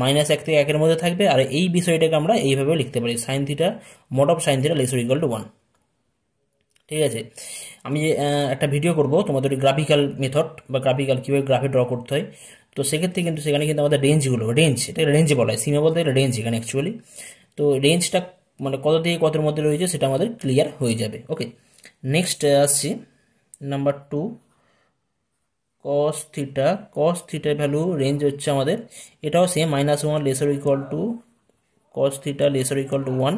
মাইনাস এক থেকে একের মধ্যে থাকবে আর এই বিষয়টাকে আমরা এইভাবে লিখতে পারি sine theta mod of sine theta lesser equal to one ঠিক আছে আমি একটা ভিডিও করব তোমাদের গ্রাফিক্যাল মেথড বা গ্রাফিক্যাল কীভাবে গ্রাফে ড্র করতে হয় তো সেক্ষেত্রে কিন্তু সেখানে কিন্তু আমাদের রেঞ্জগুলো রেঞ্জ এটা রেঞ্জ বলা হয় সিমে বলতে রেঞ্জ এখানে অ্যাকচুয়ালি তো রেঞ্জটা মানে কত থেকে কতর মধ্যে রয়েছে সেটা আমাদের ক্লিয়ার হয়ে যাবে ওকে নেক্সট আসছি number two cos theta cos থিটার ভ্যালু রেঞ্জ হচ্ছে আমাদের এটাও same minus one lesser equal to cos theta lesser equal to one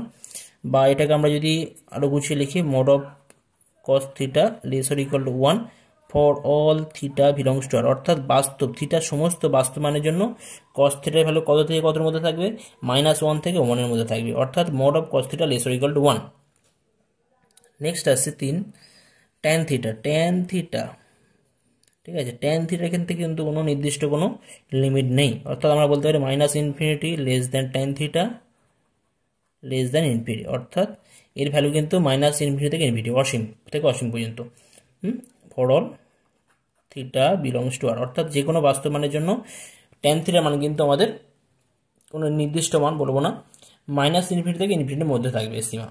বা এটাকে আমরা যদি আরও গুছিয়ে লিখি mod of cos theta lesser equal to one for all theta belongs to R অর্থাৎ বাস্তব থিটা সমস্ত বাস্তব মানের জন্য কস থিটার ভ্যালু কত থেকে কতর মধ্যে থাকবে মাইনাস ওয়ান থেকে ওয়ানের মধ্যে থাকবে অর্থাৎ mod of cos theta less equal to one next আসছে তিন ট্যান থিটা ট্যান থিটা ঠিক আছে ট্যান থিটার এখান থেকে কিন্তু কোনো নির্দিষ্ট কোনো লিমিট নেই অর্থাৎ আমরা বলতে পারি minus infinity less than tan theta less than infinity অর্থাৎ এর ভ্যালু কিন্তু মাইনাস ইনফিনিটি থেকে ইনফিনিটি অসীম থেকে অসীম পর্যন্ত hmm for all theta belongs to R অর্থাৎ যে কোনো বাস্তব মানের জন্য টেন থিটার মান কিন্তু আমাদের কোনো নির্দিষ্ট মান বলবো না মাইনাস ইনফিনিটি থেকে ইনফিনিটির মধ্যে থাকবে সীমা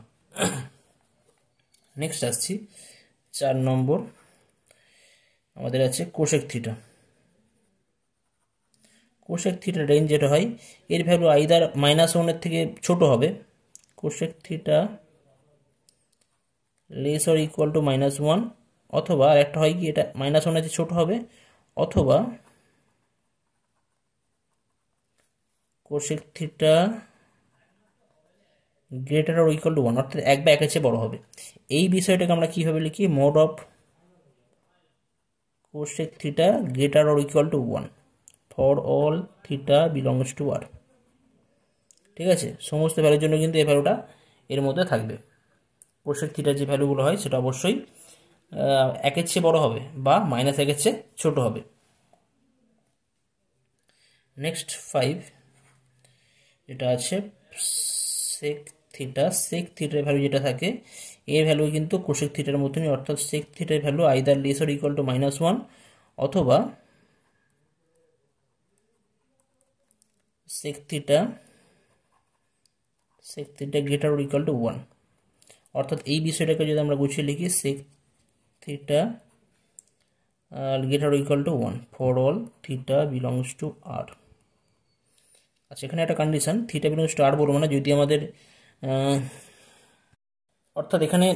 নেক্সট আসছি চার নম্বর আমাদের আছে cosec theta cosec theta range যেটা হয় এর ভ্যালু আইদার মাইনাস ওয়ানের থেকে ছোট হবে cosec theta less or equal to minus one অথবা আর একটা হয় কি এটা মাইনাস ওয়ান আছে ছোট হবে অথবা cosec theta greater or equal to one অর্থাৎ এক বা একের চেয়ে বড় হবে এই বিষয়টাকে আমরা কীভাবে লিখি mod of cosec theta greater or equal to one for all theta belongs to R ঠিক আছে সমস্ত ভ্যালুর জন্য কিন্তু এই ভ্যালুটা এর মধ্যে থাকবে কোশেক থিটার যে ভ্যালুগুলো হয় সেটা অবশ্যই একের চেয়ে বড় হবে বা মাইনাস একের চেয়ে ছোট হবে নেক্সট ফাইভ যেটা আছে সেক থিটা সেক থিটার ভ্যালু যেটা থাকে এর ভ্যালু কিন্তু কোশেক থিটার মতনই অর্থাৎ সেক থিটার value either less or equal to minus one অথবা sec theta sec theta greater or equal to one অর্থাৎ এই বিষয়টাকে যদি আমরা গুছিয়ে লিখি সেক theta uh, greater or equal to 1 for all theta belongs to r আচ্ছা এখানে একটা condition theta belongs to R বলবো মানে যদি আমাদের অর্থাৎ এখানে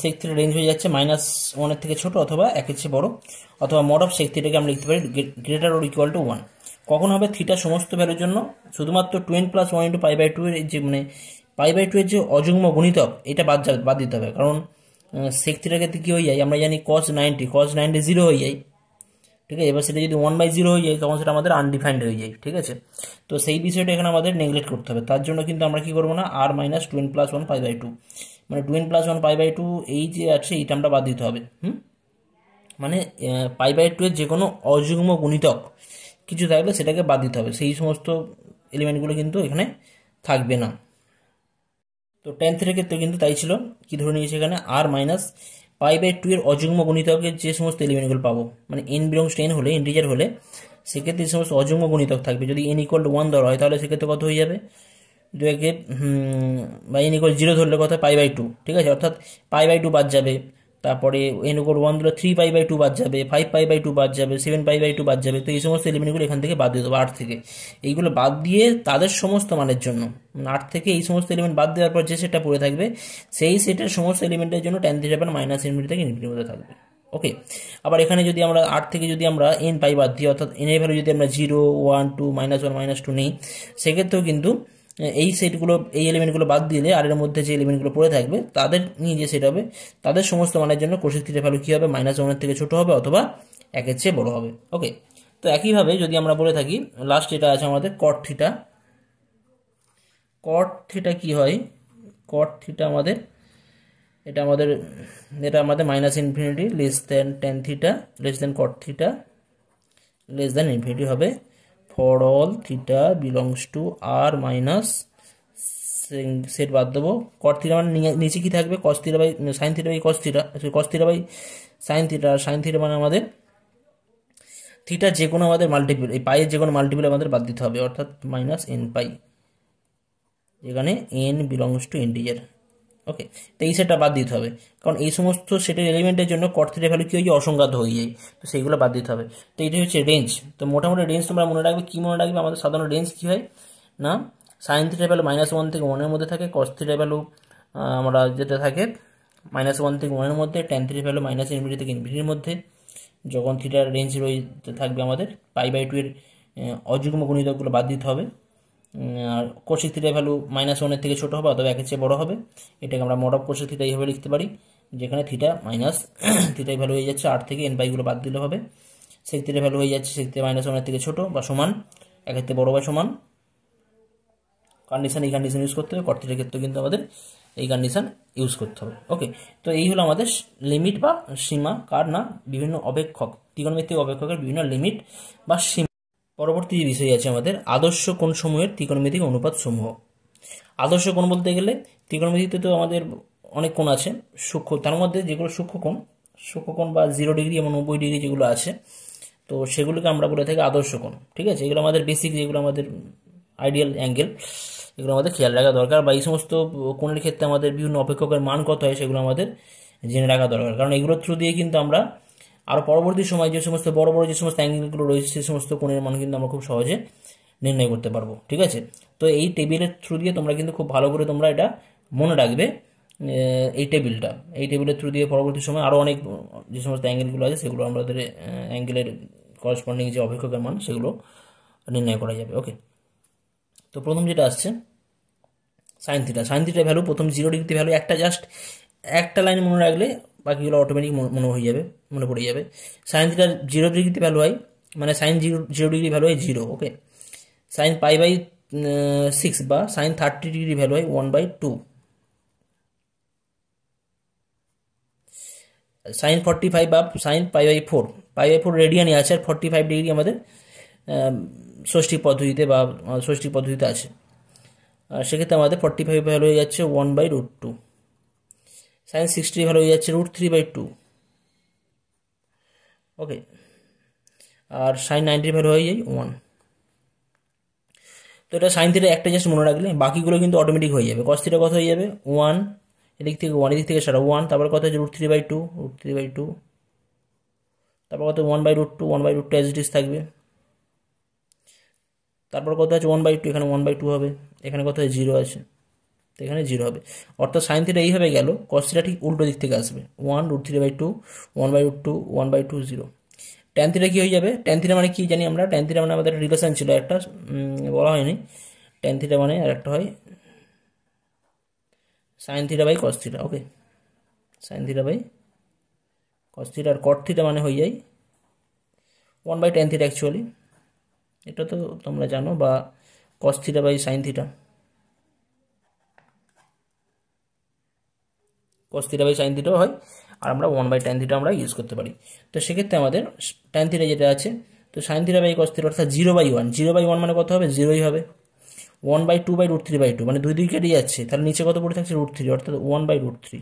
সেক থিটা রেঞ্জ হয়ে যাচ্ছে মাইনাস ওয়ানের থেকে ছোট অথবা একের চেয়ে বড় অথবা মড অফ সেক থিটাকে আমরা লিখতে পারি greater or equal to one কখন হবে থিটা সমস্ত ভ্যালুর জন্য শুধুমাত্র two n plus one into pi by two এর যে মানে পাই বাই টু এর যে অযুগ্ম গুণিতক এটা বাদ বাদ দিতে হবে কারণ সেক থিটার ক্ষেত্রে কী হয়ে যায় আমরা জানি cos ninety cos ninety zero হয়ে যায় ঠিক আছে এবার সেটা যদি ওয়ান বাই জিরো হয়ে যায় তখন সেটা আমাদের আনডিফাইন্ড হয়ে যায় ঠিক আছে তো সেই বিষয়টা এখানে আমাদের নেগলেক্ট করতে হবে তার জন্য কিন্তু আমরা কী করবো না R minus two n plus one pi by two মানে two n plus one pi by two এই যে আছে এই টার্মটা বাদ দিতে হবে হুম মানে পাই বাই টু এর যে কোনো অযুগ্ম গুণিতক কিছু থাকলে সেটাকে বাদ দিতে হবে সেই সমস্ত এলিমেন্টগুলো কিন্তু এখানে থাকবে না তো টেন্থের ক্ষেত্রে কিন্তু তাই ছিল কি ধরে নিয়েছে এখানে R minus pi by two এর অযুগ্ম গণিতকে যে সমস্ত এলিমেন্টগুলো পাবো মানে এন বিলংস টেন হলে ইন্টিজার হলে সেক্ষেত্রে এই সমস্ত অযুগ্ম গণিতক থাকবে যদি এন ইকুয়াল টু ওয়ান ধরা হয় তাহলে সেক্ষেত্রে কত হয়ে যাবে দু একে বা এন ইকুয়াল জিরো ধরলে কথা পাই বাই টু ঠিক আছে অর্থাৎ পাই বাই টু বাদ যাবে তারপরে এন কোড ওয়ান দিলে থ্রি পাই বাই টু বাদ যাবে ফাইভ পাই বাই টু বাদ যাবে সেভেন পাই বাই টু বাদ যাবে তো এই সমস্ত এলিমেন্টগুলো এখান থেকে বাদ দিয়ে দেবো আট থেকে এইগুলো বাদ দিয়ে তাদের সমস্ত মানের জন্য মানে আট থেকে এই সমস্ত এলিমেন্ট বাদ দেওয়ার পর যে সেটটা পড়ে থাকবে সেই সেটের সমস্ত এলিমেন্টের জন্য টেন যাবেন মাইনাস ইনফিনিটি থেকে ইনফিনিটির মধ্যে থাকবে ওকে আবার এখানে যদি আমরা আট থেকে যদি আমরা এন পাই বাদ দিই অর্থাৎ এনের ভ্যালু যদি আমরা zero one two minus one minus two নিই সেক্ষেত্রেও কিন্তু এই সেটগুলো এই এলিমেন্টগুলো বাদ দিলে আর এর মধ্যে যে এলিমেন্টগুলো পড়ে থাকবে তাদের নিয়ে যে সেট হবে তাদের সমস্ত মানের জন্য কোষের থিটা ভ্যালু কী হবে মাইনাস ওয়ানের থেকে ছোটো হবে অথবা একের চেয়ে বড়ো হবে ওকে তো একইভাবে যদি আমরা বলে থাকি লাস্ট এটা আছে আমাদের কট থিটা কট থিটা কী হয় কট থিটা আমাদের এটা আমাদের এটা আমাদের minus infinity less than tan theta less than cot theta less than infinity হবে for all theta belongs to R minus set বাদ দেবো কট থিটা মানে নিচে কী থাকবে cos theta by sine theta by cos theta cos theta by sine theta আর sine theta মানে আমাদের থিটা যে কোনো আমাদের মাল্টিপ্ল এই পাইয়ের যে কোনো মাল্টিপ্ল আমাদের বাদ দিতে হবে অর্থাৎ মাইনাস এন পাই এখানে n belongs to integer okay তো এই সেটটা বাদ দিতে হবে কারণ এই সমস্ত সেটের এলিমেন্টের জন্য কট থ্রিটের ভ্যালু কী হয়ে যায় অসংখ্যাত হয়ে যায় তো সেইগুলো বাদ দিতে হবে তো এটি হচ্ছে রেঞ্জ তো মোটামুটি রেঞ্জ তোমরা মনে রাখবে কী মনে রাখবে আমাদের সাধারণ রেঞ্জ কী হয় না sine three value minus one থেকে ওয়ানের মধ্যে থাকে কস থ্রি ভ্যালু আমরা যেটা থাকে মাইনাস ওয়ান থেকে ওয়ানের মধ্যে tan three value minus infinity থেকে ইনফিনিটির মধ্যে যখন থ্রিটার রেঞ্জ রয়ে থাকবে আমাদের পাই বাই টু এর অযুগ্ম গুণিতকগুলো বাদ দিতে হবে কোসেক থিটা ভ্যালু মাইনাস ওয়ানের থেকে ছোটো হবে অথবা একের চেয়ে বড়ো হবে এটাকে আমরা মোড অফ কোসেক থিটা এইভাবে লিখতে পারি যেখানে থিটা মাইনাস থিটাই ভ্যালু হয়ে যাচ্ছে আট থেকে এন বাইগুলো বাদ দিলে হবে সেক থিটা ভ্যালু হয়ে যাচ্ছে সেক্ষেত্রে মাইনাস ওয়ানের থেকে ছোটো বা সমান একের থেকে বড় বা সমান কন্ডিশান এই কন্ডিশান ইউজ করতে হবে কর্তিটার ক্ষেত্রে কিন্তু আমাদের এই কন্ডিশান ইউজ করতে হবে ওকে তো এই হলো আমাদের লিমিট বা সীমা কার না বিভিন্ন অপেক্ষক ত্রিকোণমিতিক অপেক্ষকের বিভিন্ন লিমিট বা সীমা পরবর্তী যে বিষয় আছে আমাদের আদর্শ কোন সময়ের ত্রিকোণমিতিক অনুপাত সমূহ আদর্শ কোণ বলতে গেলে ত্রিকোণমিতিতে তো আমাদের অনেক কোণ আছে সূক্ষ্ম তার মধ্যে যেগুলো সূক্ষ্ম কোণ সূক্ষ্ম কোণ বা জিরো ডিগ্রি এবং নব্বই ডিগ্রি যেগুলো আছে তো সেগুলোকে আমরা বলে থাকি আদর্শ কোণ ঠিক আছে এগুলো আমাদের বেসিক যেগুলো আমাদের আইডিয়াল অ্যাঙ্গেল এগুলো আমাদের খেয়াল রাখা দরকার বা এই সমস্ত কোণের ক্ষেত্রে আমাদের বিভিন্ন অপেক্ষকের মান কত হয় সেগুলো আমাদের জেনে রাখা দরকার কারণ এগুলোর থ্রু দিয়ে কিন্তু আমরা আর পরবর্তী সময় যে সমস্ত বড় বড় যে সমস্ত অ্যাঙ্গেলগুলো রয়েছে সে সমস্ত কোণের মান কিন্তু আমরা খুব সহজে নির্ণয় করতে পারবো ঠিক আছে তো এই টেবিলের থ্রু দিয়ে তোমরা কিন্তু খুব ভালো করে তোমরা এটা মনে রাখবে এই টেবিলটা এই টেবিলের থ্রু দিয়ে পরবর্তী সময় আরও অনেক যে সমস্ত অ্যাঙ্গেলগুলো আছে সেগুলো আমাদের অ্যাঙ্গেলের করসপন্ডিং যে অপেক্ষকের মান সেগুলো নির্ণয় করা যাবে ওকে তো প্রথম যেটা আসছে সাইন থিটা সাইন ভ্যালু প্রথম জিরো ডিগ্রি ভ্যালু একটা জাস্ট একটা লাইন মনে রাখলে বাকিগুলো অটোমেটিক মনে হয়ে যাবে মনে পড়ে যাবে সাইন থিটার জিরো ডিগ্রিতে ভ্যালু হয় মানে sine zero zero degree value হয় zero okay sine pi by six বা সাইন থার্টি ডিগ্রি ভ্যালু হয় one by two sine forty five বা sine pi by four pi by four রেডিয়ানই আছে আর ফর্টি ফাইভ ডিগ্রি আমাদের um, ষষ্ঠী পদ্ধতিতে বা ষষ্ঠী পদ্ধতিতে আছে আর সেক্ষেত্রে আমাদের ফর্টি ফাইভ ভ্যালু হয়ে যাচ্ছে one by root two sine sixty value হয়ে যাচ্ছে root three by two okay আর সাইন নাইনটির ভ্যালু হয়ে যায় ওয়ান তো এটা সাইন থ্রিটা একটা জাস্ট মনে রাখলে বাকিগুলো কিন্তু অটোমেটিক হয়ে যাবে কস কথা হয়ে যাবে ওয়ান এদিক থেকে ওয়ান এদিক থেকে সারা ওয়ান তারপর কথা হচ্ছে root three by two root three by two তারপর কথা one by root two one by root two ডিস থাকবে তারপর কত আছে ওয়ান বাই টু এখানে ওয়ান বাই টু হবে এখানে কথা হচ্ছে জিরো আছে এখানে জিরো হবে অর্থাৎ সাইন থিটা এইভাবে গেল কস থিটা ঠিক উল্টো দিক থেকে আসবে one root three by two one by root two one by two zero tan theta কী হয়ে যাবে টেন থিটা মানে কী জানি আমরা টেন থিটা মানে আমাদের রিলেশান ছিল একটা বলা হয়নি টেন থিটা মানে আর একটা হয় sine theta by cos theta okay sine theta by cos theta আর কট থিটা মানে হয়ে যায় one by tan theta actually এটা তো তোমরা জানো বা cos theta by sine theta cos theta by sine থিটাও হয় আর আমরা ওয়ান বাই টেন থিটা আমরা ইউজ করতে পারি তো সেক্ষেত্রে আমাদের টেন থিটা যেটা আছে তো sine theta by cos theta অর্থাৎ zero by one zero by one মানে কত হবে জিরোই হবে one by two by root three by two মানে দুই দুই কেটে যাচ্ছে তাহলে নিচে কত পড়ে থাকছে রুট থ্রি অর্থাৎ ওয়ান বাই রুট থ্রি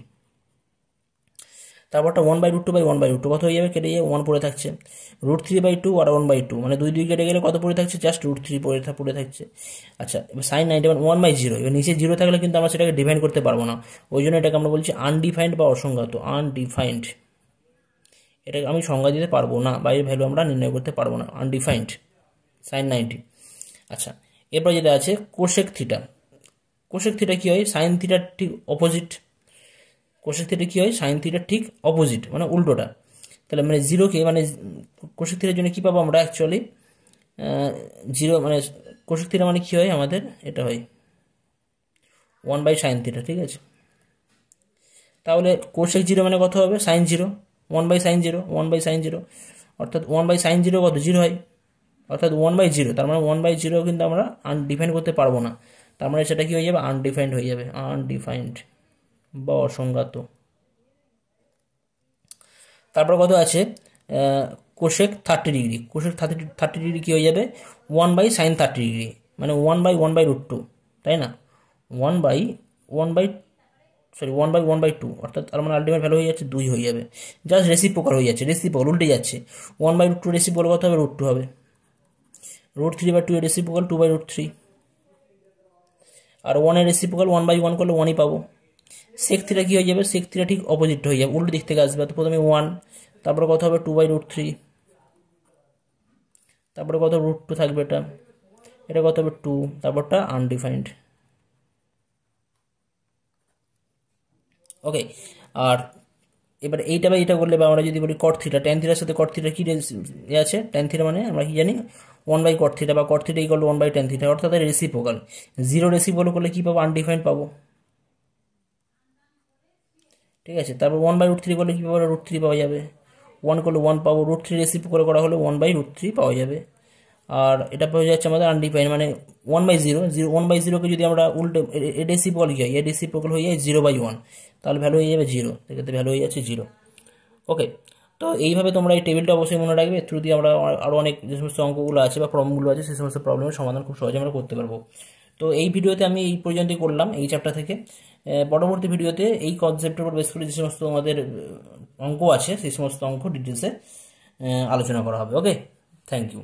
তারপরটা one by root two by one by root two কত হয়ে যাবে কেটে গিয়ে ওয়ান পড়ে থাকছে রুট থ্রি বাই টু আর ওয়ান বাই টু মানে দুই দুই কেটে গেলে কত পড়ে থাকছে জাস্ট রুট থ্রি পড়ে পড়ে থাকছে আচ্ছা এবার sine ninety one one by zero এবার নিচে জিরো থাকলে কিন্তু আমরা সেটাকে ডিফাইন করতে পারবো না ওই জন্য এটাকে আমরা বলছি আনডিফাইন্ড বা অসংজ্ঞাত আনডিফাইন্ড এটাকে আমি সংজ্ঞা দিতে পারবো না বা এর ভ্যালু আমরা নির্ণয় করতে পারবো না আনডিফাইন্ড সাইন নাইনটি আচ্ছা এরপর যেটা আছে কোশেক থিটা কোশেক থিটা কী হয় সাইন থিটার ঠিক অপোজিট কোশেক থিটা কী হয় সাইন থিটার ঠিক অপোজিট মানে উল্টোটা তাহলে মানে জিরোকে মানে কোশেক থিটার জন্য কী পাবো আমরা অ্যাকচুয়ালি জিরো মানে কোশেক থিটা মানে কী হয় আমাদের এটা হয় ওয়ান বাই সাইন থিটা ঠিক আছে তাহলে কোশেক জিরো মানে কত হবে sine zero one by sine zero one by sine zero অর্থাৎ ওয়ান বাই সাইন জিরো কত জিরো হয় অর্থাৎ ওয়ান বাই জিরো তার মানে ওয়ান বাই জিরো কিন্তু আমরা আনডিফাইন্ড করতে পারবো না তার মানে সেটা কি হয়ে যাবে আনডিফাইন্ড হয়ে যাবে আনডিফাইন্ড বা অসংজ্ঞাত তারপর কত আছে cosec thirty degree cosec thirty thirty degree কী হয়ে যাবে one by sine thirty degree মানে one by one by root two তাই না one by one by sorry one by one by two অর্থাৎ তার মানে আলটিমেট ভ্যালু হয়ে যাচ্ছে দুই হয়ে যাবে জাস্ট রেসিপ প্রকার হয়ে যাচ্ছে রেসিপ উল্টে যাচ্ছে one by root two recip বলে কত হবে রুট টু হবে রুট থ্রি বাই টু এর রেসিপ প্রকার টু বাই রুট থ্রি আর ওয়ানের রেসিপ প্রকার ওয়ান বাই ওয়ান করলে ওয়ানই পাবো সেক থিটা কী হয়ে যাবে সেক থিটা ঠিক অপোজিট হয়ে যাবে উল্টো দিক থেকে আসবে তো প্রথমে ওয়ান তারপরে কত হবে টু বাই রুট থ্রি তারপরে কত রুট টু থাকবে এটা এটা কত হবে টু তারপরটা আনডিফাইন্ড ওকে আর এবার এইটা বা এটা করলে বা আমরা যদি বলি কট থ্রিটা টেন থ্রিটার সাথে কট থ্রিটা কী এ আছে টেন থ্রিটা মানে আমরা কি জানি ওয়ান বাই কট থ্রিটা বা কট থ্রিটা equal one by tan theta অর্থাৎ রেসিপোকাল জিরো রেসিপোকাল করলে কী পাবো আনডিফাইন্ড পাবো ঠিক আছে তারপর ওয়ান বাই রুট থ্রি করলে কী পাবো রুট থ্রি পাওয়া যাবে ওয়ান করলে ওয়ান পাবো রুট থ্রি রেসিভ করে করা হলে ওয়ান বাই রুট থ্রি পাওয়া যাবে আর এটা পাওয়া যাচ্ছে আমাদের আনডিফাইন মানে one by zero zero one by জিরোকে যদি আমরা উল্টে এডেসিপল কী হয় এডেসিপল হয়ে যায় জিরো বাই ওয়ান তাহলে ভ্যালু হয়ে যাবে জিরো সেক্ষেত্রে ভ্যালু হয়ে যাচ্ছে জিরো ওকে তো এইভাবে তোমরা এই টেবিলটা অবশ্যই মনে রাখবে থ্রু দিয়ে আমরা আরও অনেক যে সমস্ত অঙ্কগুলো আছে বা প্রবলেমগুলো আছে সেই সমস্ত প্রবলেমের সমাধান খুব সহজে আমরা করতে পারবো তো এই ভিডিওতে আমি এই পর্যন্তই করলাম এই চ্যাপ্টার থেকে পরবর্তী ভিডিওতে এই কনসেপ্টের উপর বেস করে যে সমস্ত আমাদের অঙ্ক আছে সেই সমস্ত অঙ্ক ডিটেলসে আলোচনা করা হবে ওকে থ্যাংক ইউ